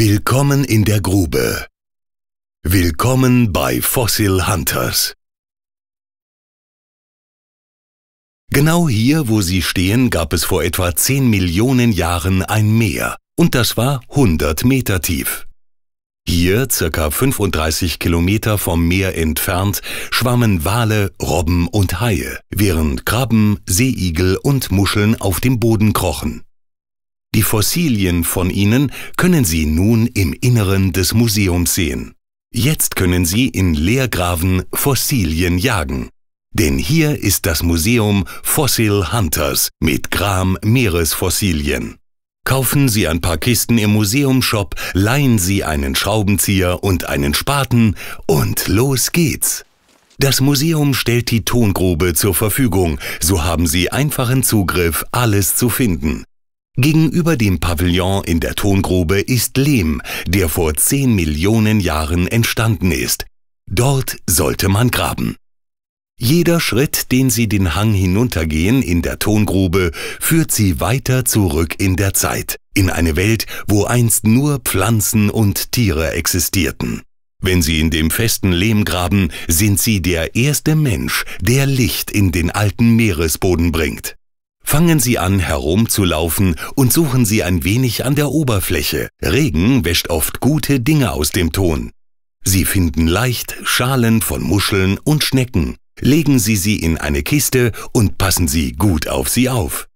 Willkommen in der Grube. Willkommen bei Fossil Hunters. Genau hier, wo Sie stehen, gab es vor etwa 10 Millionen Jahren ein Meer, und das war 100 Meter tief. Hier, circa 35 Kilometer vom Meer entfernt, schwammen Wale, Robben und Haie, während Krabben, Seeigel und Muscheln auf dem Boden krochen. Die Fossilien von ihnen können Sie nun im Inneren des Museums sehen. Jetzt können Sie in Leergraven Fossilien jagen. Denn hier ist das Museum Fossil Hunters mit Gram Meeresfossilien. Kaufen Sie ein paar Kisten im Museumshop, leihen Sie einen Schraubenzieher und einen Spaten und los geht's! Das Museum stellt die Tongrube zur Verfügung, so haben Sie einfachen Zugriff, alles zu finden. Gegenüber dem Pavillon in der Tongrube ist Lehm, der vor 10 Millionen Jahren entstanden ist. Dort sollte man graben. Jeder Schritt, den Sie den Hang hinuntergehen in der Tongrube, führt Sie weiter zurück in der Zeit, in eine Welt, wo einst nur Pflanzen und Tiere existierten. Wenn Sie in dem festen Lehm graben, sind Sie der erste Mensch, der Licht in den alten Meeresboden bringt. Fangen Sie an herumzulaufen und suchen Sie ein wenig an der Oberfläche. Regen wäscht oft gute Dinge aus dem Ton. Sie finden leicht Schalen von Muscheln und Schnecken. Legen Sie sie in eine Kiste und passen Sie gut auf sie auf.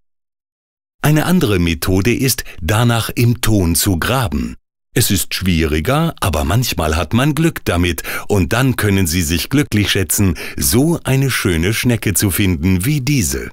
Eine andere Methode ist, danach im Ton zu graben. Es ist schwieriger, aber manchmal hat man Glück damit und dann können Sie sich glücklich schätzen, so eine schöne Schnecke zu finden wie diese.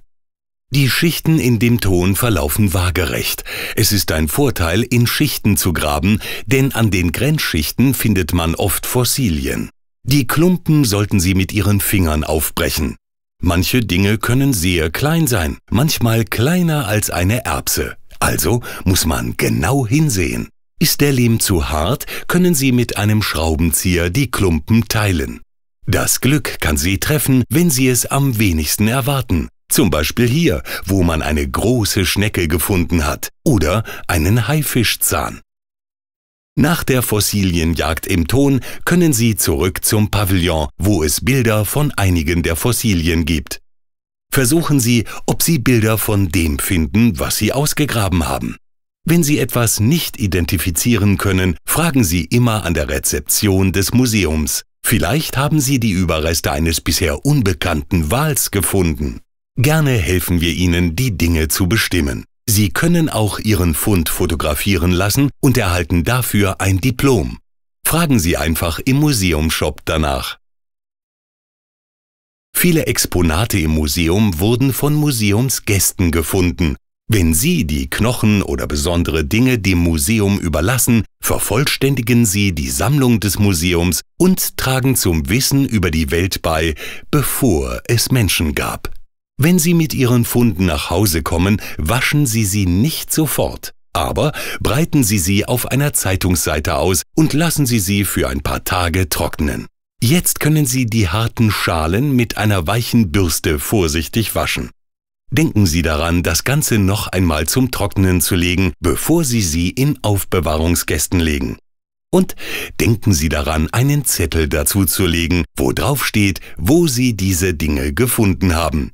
Die Schichten in dem Ton verlaufen waagerecht. Es ist ein Vorteil, in Schichten zu graben, denn an den Grenzschichten findet man oft Fossilien. Die Klumpen sollten Sie mit Ihren Fingern aufbrechen. Manche Dinge können sehr klein sein, manchmal kleiner als eine Erbse. Also muss man genau hinsehen. Ist der Lehm zu hart, können Sie mit einem Schraubenzieher die Klumpen teilen. Das Glück kann Sie treffen, wenn Sie es am wenigsten erwarten. Zum Beispiel hier, wo man eine große Schnecke gefunden hat oder einen Haifischzahn. Nach der Fossilienjagd im Ton können Sie zurück zum Pavillon, wo es Bilder von einigen der Fossilien gibt. Versuchen Sie, ob Sie Bilder von dem finden, was Sie ausgegraben haben. Wenn Sie etwas nicht identifizieren können, fragen Sie immer an der Rezeption des Museums. Vielleicht haben Sie die Überreste eines bisher unbekannten Wals gefunden. Gerne helfen wir Ihnen, die Dinge zu bestimmen. Sie können auch Ihren Fund fotografieren lassen und erhalten dafür ein Diplom. Fragen Sie einfach im Museumshop danach. Viele Exponate im Museum wurden von Museumsgästen gefunden. Wenn Sie die Knochen oder besondere Dinge dem Museum überlassen, vervollständigen Sie die Sammlung des Museums und tragen zum Wissen über die Welt bei, bevor es Menschen gab. Wenn Sie mit Ihren Funden nach Hause kommen, waschen Sie sie nicht sofort, aber breiten Sie sie auf einer Zeitungsseite aus und lassen Sie sie für ein paar Tage trocknen. Jetzt können Sie die harten Schalen mit einer weichen Bürste vorsichtig waschen. Denken Sie daran, das Ganze noch einmal zum Trocknen zu legen, bevor Sie sie in Aufbewahrungsgästen legen. Und denken Sie daran, einen Zettel dazu zu legen, wo drauf steht, wo Sie diese Dinge gefunden haben.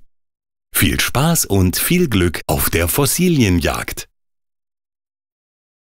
Viel Spaß und viel Glück auf der Fossilienjagd!